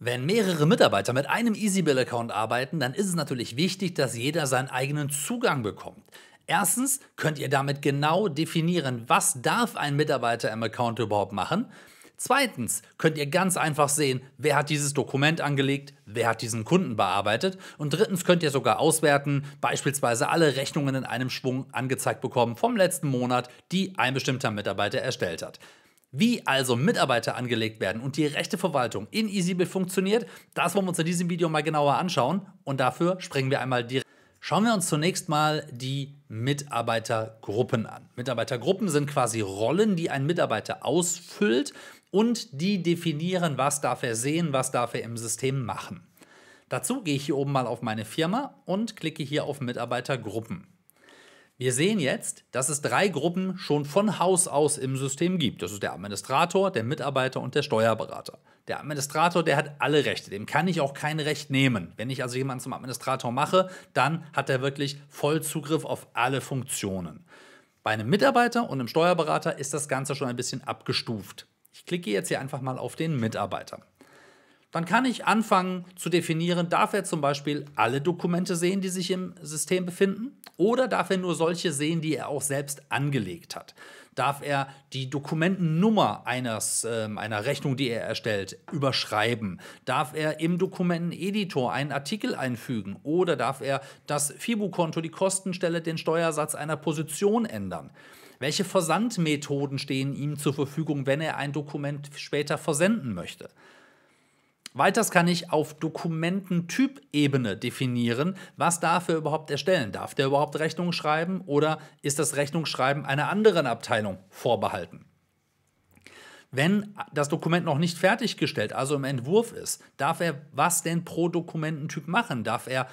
Wenn mehrere Mitarbeiter mit einem EasyBill-Account arbeiten, dann ist es natürlich wichtig, dass jeder seinen eigenen Zugang bekommt. Erstens könnt ihr damit genau definieren, was darf ein Mitarbeiter im Account überhaupt machen. Zweitens könnt ihr ganz einfach sehen, wer hat dieses Dokument angelegt, wer hat diesen Kunden bearbeitet. Und drittens könnt ihr sogar auswerten, beispielsweise alle Rechnungen in einem Schwung angezeigt bekommen vom letzten Monat, die ein bestimmter Mitarbeiter erstellt hat. Wie also Mitarbeiter angelegt werden und die rechte Verwaltung in EasyBill funktioniert, das wollen wir uns in diesem Video mal genauer anschauen und dafür springen wir einmal direkt. Schauen wir uns zunächst mal die Mitarbeitergruppen an. Mitarbeitergruppen sind quasi Rollen, die ein Mitarbeiter ausfüllt und die definieren, was darf er sehen, was darf er im System machen. Dazu gehe ich hier oben mal auf meine Firma und klicke hier auf Mitarbeitergruppen. Wir sehen jetzt, dass es drei Gruppen schon von Haus aus im System gibt. Das ist der Administrator, der Mitarbeiter und der Steuerberater. Der Administrator, der hat alle Rechte, dem kann ich auch kein Recht nehmen. Wenn ich also jemanden zum Administrator mache, dann hat er wirklich Vollzugriff auf alle Funktionen. Bei einem Mitarbeiter und einem Steuerberater ist das Ganze schon ein bisschen abgestuft. Ich klicke jetzt hier einfach mal auf den Mitarbeiter dann kann ich anfangen zu definieren, darf er zum Beispiel alle Dokumente sehen, die sich im System befinden, oder darf er nur solche sehen, die er auch selbst angelegt hat. Darf er die Dokumentennummer eines, äh, einer Rechnung, die er erstellt, überschreiben? Darf er im Dokumenteneditor einen Artikel einfügen? Oder darf er das FIBU-Konto, die Kostenstelle, den Steuersatz einer Position ändern? Welche Versandmethoden stehen ihm zur Verfügung, wenn er ein Dokument später versenden möchte? Weiters kann ich auf Dokumententyp-Ebene definieren, was darf er überhaupt erstellen. Darf der überhaupt Rechnung schreiben oder ist das Rechnungsschreiben einer anderen Abteilung vorbehalten? Wenn das Dokument noch nicht fertiggestellt, also im Entwurf ist, darf er was denn pro Dokumententyp machen? Darf er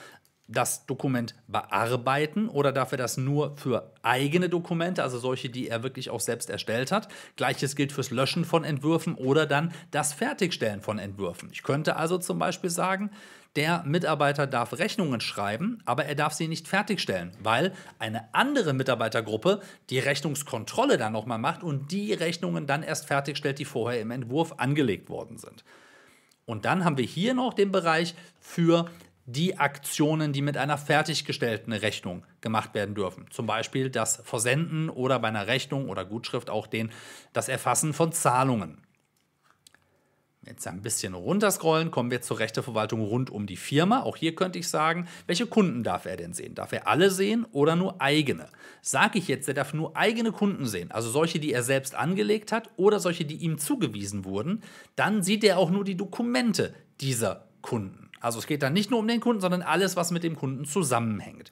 das Dokument bearbeiten oder darf er das nur für eigene Dokumente, also solche, die er wirklich auch selbst erstellt hat. Gleiches gilt fürs Löschen von Entwürfen oder dann das Fertigstellen von Entwürfen. Ich könnte also zum Beispiel sagen, der Mitarbeiter darf Rechnungen schreiben, aber er darf sie nicht fertigstellen, weil eine andere Mitarbeitergruppe die Rechnungskontrolle dann nochmal macht und die Rechnungen dann erst fertigstellt, die vorher im Entwurf angelegt worden sind. Und dann haben wir hier noch den Bereich für die Aktionen, die mit einer fertiggestellten Rechnung gemacht werden dürfen. Zum Beispiel das Versenden oder bei einer Rechnung oder Gutschrift auch den, das Erfassen von Zahlungen. Jetzt ein bisschen runterscrollen, kommen wir zur Rechteverwaltung rund um die Firma. Auch hier könnte ich sagen, welche Kunden darf er denn sehen? Darf er alle sehen oder nur eigene? Sage ich jetzt, er darf nur eigene Kunden sehen, also solche, die er selbst angelegt hat oder solche, die ihm zugewiesen wurden, dann sieht er auch nur die Dokumente dieser Kunden. Also es geht dann nicht nur um den Kunden, sondern alles, was mit dem Kunden zusammenhängt.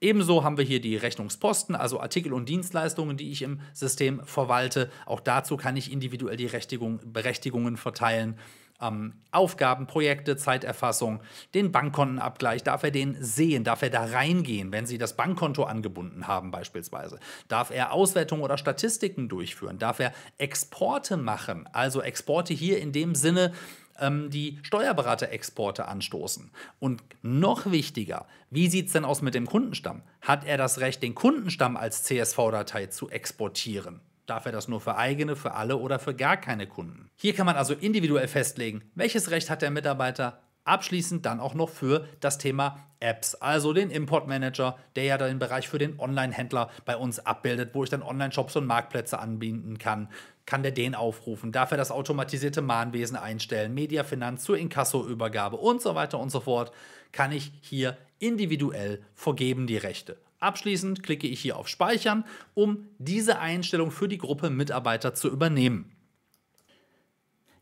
Ebenso haben wir hier die Rechnungsposten, also Artikel und Dienstleistungen, die ich im System verwalte. Auch dazu kann ich individuell die Rechtigung, Berechtigungen verteilen. Ähm, Aufgaben, Projekte, Zeiterfassung, den Bankkontenabgleich, darf er den sehen, darf er da reingehen, wenn Sie das Bankkonto angebunden haben beispielsweise, darf er Auswertungen oder Statistiken durchführen, darf er Exporte machen, also Exporte hier in dem Sinne, ähm, die Steuerberaterexporte anstoßen. Und noch wichtiger, wie sieht es denn aus mit dem Kundenstamm? Hat er das Recht, den Kundenstamm als CSV-Datei zu exportieren? Darf er das nur für eigene, für alle oder für gar keine Kunden? Hier kann man also individuell festlegen, welches Recht hat der Mitarbeiter, abschließend dann auch noch für das Thema Apps, also den Importmanager, der ja den Bereich für den Online-Händler bei uns abbildet, wo ich dann Online-Shops und Marktplätze anbieten kann kann der den aufrufen, darf er das automatisierte Mahnwesen einstellen, Mediafinanz zur Inkassoübergabe und so weiter und so fort, kann ich hier individuell vergeben die Rechte. Abschließend klicke ich hier auf Speichern, um diese Einstellung für die Gruppe Mitarbeiter zu übernehmen.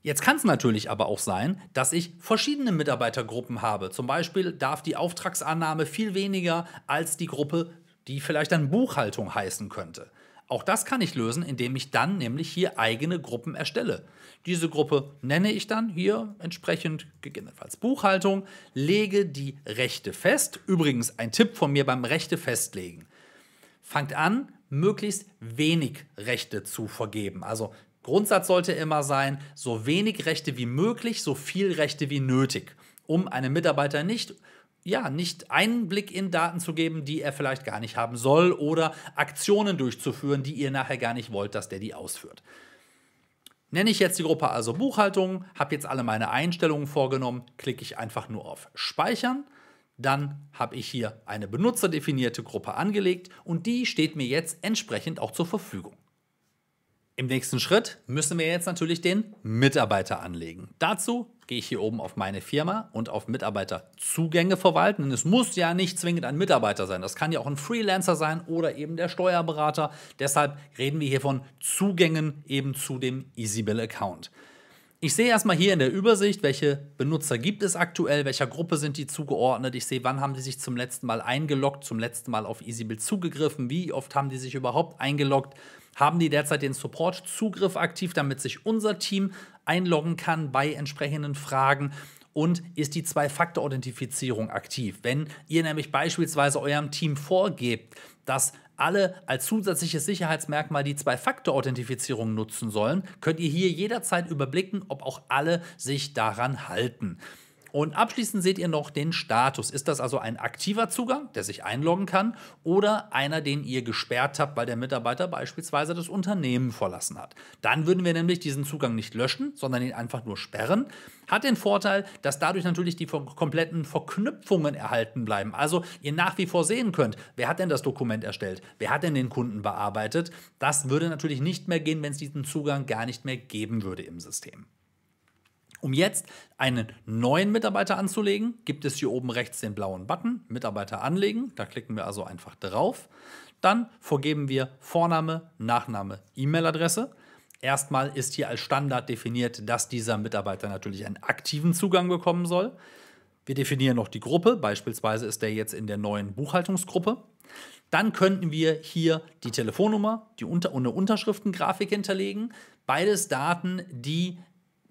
Jetzt kann es natürlich aber auch sein, dass ich verschiedene Mitarbeitergruppen habe. Zum Beispiel darf die Auftragsannahme viel weniger als die Gruppe, die vielleicht dann Buchhaltung heißen könnte. Auch das kann ich lösen, indem ich dann nämlich hier eigene Gruppen erstelle. Diese Gruppe nenne ich dann hier entsprechend gegebenenfalls Buchhaltung, lege die Rechte fest. Übrigens ein Tipp von mir beim Rechte festlegen. Fangt an, möglichst wenig Rechte zu vergeben. Also Grundsatz sollte immer sein, so wenig Rechte wie möglich, so viel Rechte wie nötig, um einen Mitarbeiter nicht ja, nicht einen Blick in Daten zu geben, die er vielleicht gar nicht haben soll oder Aktionen durchzuführen, die ihr nachher gar nicht wollt, dass der die ausführt. Nenne ich jetzt die Gruppe also Buchhaltung, habe jetzt alle meine Einstellungen vorgenommen, klicke ich einfach nur auf Speichern, dann habe ich hier eine benutzerdefinierte Gruppe angelegt und die steht mir jetzt entsprechend auch zur Verfügung. Im nächsten Schritt müssen wir jetzt natürlich den Mitarbeiter anlegen. Dazu gehe ich hier oben auf meine Firma und auf Mitarbeiterzugänge verwalten. Und es muss ja nicht zwingend ein Mitarbeiter sein. Das kann ja auch ein Freelancer sein oder eben der Steuerberater. Deshalb reden wir hier von Zugängen eben zu dem EasyBill-Account. Ich sehe erstmal hier in der Übersicht, welche Benutzer gibt es aktuell, welcher Gruppe sind die zugeordnet. Ich sehe, wann haben die sich zum letzten Mal eingeloggt, zum letzten Mal auf EasyBill zugegriffen, wie oft haben die sich überhaupt eingeloggt haben die derzeit den Support-Zugriff aktiv, damit sich unser Team einloggen kann bei entsprechenden Fragen und ist die Zwei-Faktor-Authentifizierung aktiv. Wenn ihr nämlich beispielsweise eurem Team vorgebt, dass alle als zusätzliches Sicherheitsmerkmal die Zwei-Faktor-Authentifizierung nutzen sollen, könnt ihr hier jederzeit überblicken, ob auch alle sich daran halten. Und abschließend seht ihr noch den Status. Ist das also ein aktiver Zugang, der sich einloggen kann, oder einer, den ihr gesperrt habt, weil der Mitarbeiter beispielsweise das Unternehmen verlassen hat? Dann würden wir nämlich diesen Zugang nicht löschen, sondern ihn einfach nur sperren. Hat den Vorteil, dass dadurch natürlich die kompletten Verknüpfungen erhalten bleiben. Also ihr nach wie vor sehen könnt, wer hat denn das Dokument erstellt, wer hat denn den Kunden bearbeitet. Das würde natürlich nicht mehr gehen, wenn es diesen Zugang gar nicht mehr geben würde im System. Um jetzt einen neuen Mitarbeiter anzulegen, gibt es hier oben rechts den blauen Button Mitarbeiter anlegen. Da klicken wir also einfach drauf. Dann vorgeben wir Vorname, Nachname, E-Mail-Adresse. Erstmal ist hier als Standard definiert, dass dieser Mitarbeiter natürlich einen aktiven Zugang bekommen soll. Wir definieren noch die Gruppe, beispielsweise ist der jetzt in der neuen Buchhaltungsgruppe. Dann könnten wir hier die Telefonnummer, die Unter- und eine Unterschriftengrafik hinterlegen. Beides Daten, die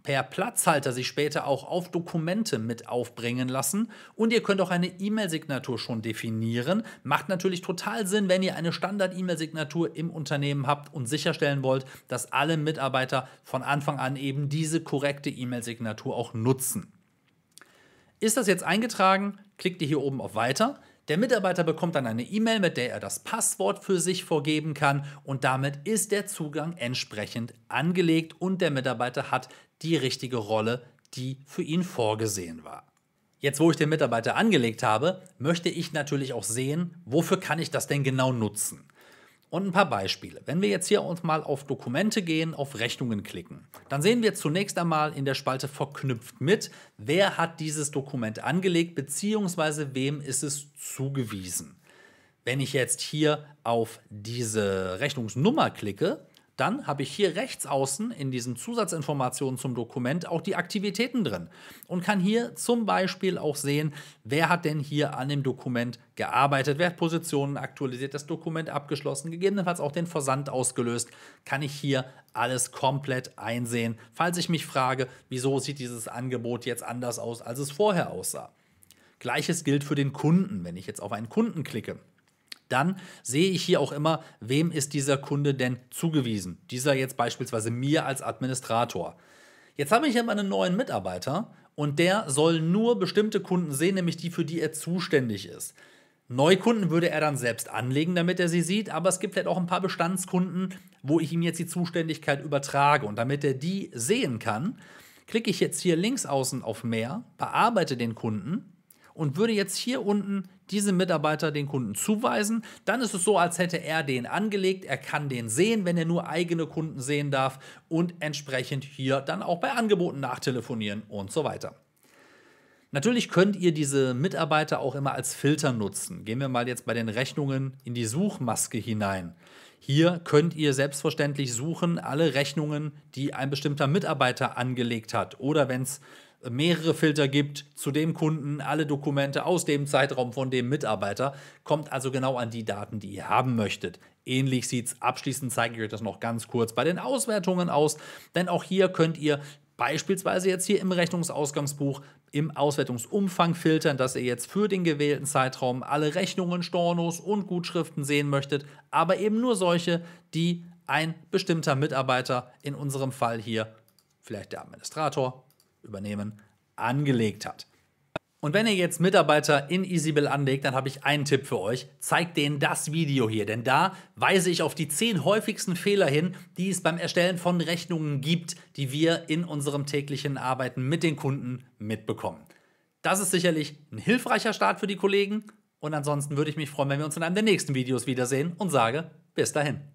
per Platzhalter sich später auch auf Dokumente mit aufbringen lassen und ihr könnt auch eine E-Mail-Signatur schon definieren. Macht natürlich total Sinn, wenn ihr eine Standard-E-Mail-Signatur im Unternehmen habt und sicherstellen wollt, dass alle Mitarbeiter von Anfang an eben diese korrekte E-Mail-Signatur auch nutzen. Ist das jetzt eingetragen? Klickt ihr hier oben auf Weiter. Der Mitarbeiter bekommt dann eine E-Mail, mit der er das Passwort für sich vorgeben kann und damit ist der Zugang entsprechend angelegt und der Mitarbeiter hat die richtige Rolle, die für ihn vorgesehen war. Jetzt, wo ich den Mitarbeiter angelegt habe, möchte ich natürlich auch sehen, wofür kann ich das denn genau nutzen. Und ein paar Beispiele. Wenn wir jetzt hier uns mal auf Dokumente gehen, auf Rechnungen klicken, dann sehen wir zunächst einmal in der Spalte verknüpft mit, wer hat dieses Dokument angelegt, bzw. wem ist es zugewiesen. Wenn ich jetzt hier auf diese Rechnungsnummer klicke, dann habe ich hier rechts außen in diesen Zusatzinformationen zum Dokument auch die Aktivitäten drin und kann hier zum Beispiel auch sehen, wer hat denn hier an dem Dokument gearbeitet, wer hat Positionen aktualisiert, das Dokument abgeschlossen, gegebenenfalls auch den Versand ausgelöst, kann ich hier alles komplett einsehen, falls ich mich frage, wieso sieht dieses Angebot jetzt anders aus, als es vorher aussah. Gleiches gilt für den Kunden, wenn ich jetzt auf einen Kunden klicke dann sehe ich hier auch immer, wem ist dieser Kunde denn zugewiesen? Dieser jetzt beispielsweise mir als Administrator. Jetzt habe ich aber einen neuen Mitarbeiter und der soll nur bestimmte Kunden sehen, nämlich die, für die er zuständig ist. Neukunden würde er dann selbst anlegen, damit er sie sieht, aber es gibt vielleicht halt auch ein paar Bestandskunden, wo ich ihm jetzt die Zuständigkeit übertrage. Und damit er die sehen kann, klicke ich jetzt hier links außen auf Mehr, bearbeite den Kunden und würde jetzt hier unten diesem Mitarbeiter den Kunden zuweisen, dann ist es so, als hätte er den angelegt, er kann den sehen, wenn er nur eigene Kunden sehen darf und entsprechend hier dann auch bei Angeboten nachtelefonieren und so weiter. Natürlich könnt ihr diese Mitarbeiter auch immer als Filter nutzen. Gehen wir mal jetzt bei den Rechnungen in die Suchmaske hinein. Hier könnt ihr selbstverständlich suchen alle Rechnungen, die ein bestimmter Mitarbeiter angelegt hat oder wenn es mehrere Filter gibt zu dem Kunden, alle Dokumente aus dem Zeitraum von dem Mitarbeiter, kommt also genau an die Daten, die ihr haben möchtet. Ähnlich sieht es abschließend, zeige ich euch das noch ganz kurz bei den Auswertungen aus, denn auch hier könnt ihr beispielsweise jetzt hier im Rechnungsausgangsbuch im Auswertungsumfang filtern, dass ihr jetzt für den gewählten Zeitraum alle Rechnungen, Stornos und Gutschriften sehen möchtet, aber eben nur solche, die ein bestimmter Mitarbeiter, in unserem Fall hier vielleicht der Administrator, übernehmen, angelegt hat. Und wenn ihr jetzt Mitarbeiter in EasyBill anlegt, dann habe ich einen Tipp für euch. Zeigt denen das Video hier, denn da weise ich auf die zehn häufigsten Fehler hin, die es beim Erstellen von Rechnungen gibt, die wir in unserem täglichen Arbeiten mit den Kunden mitbekommen. Das ist sicherlich ein hilfreicher Start für die Kollegen und ansonsten würde ich mich freuen, wenn wir uns in einem der nächsten Videos wiedersehen und sage bis dahin.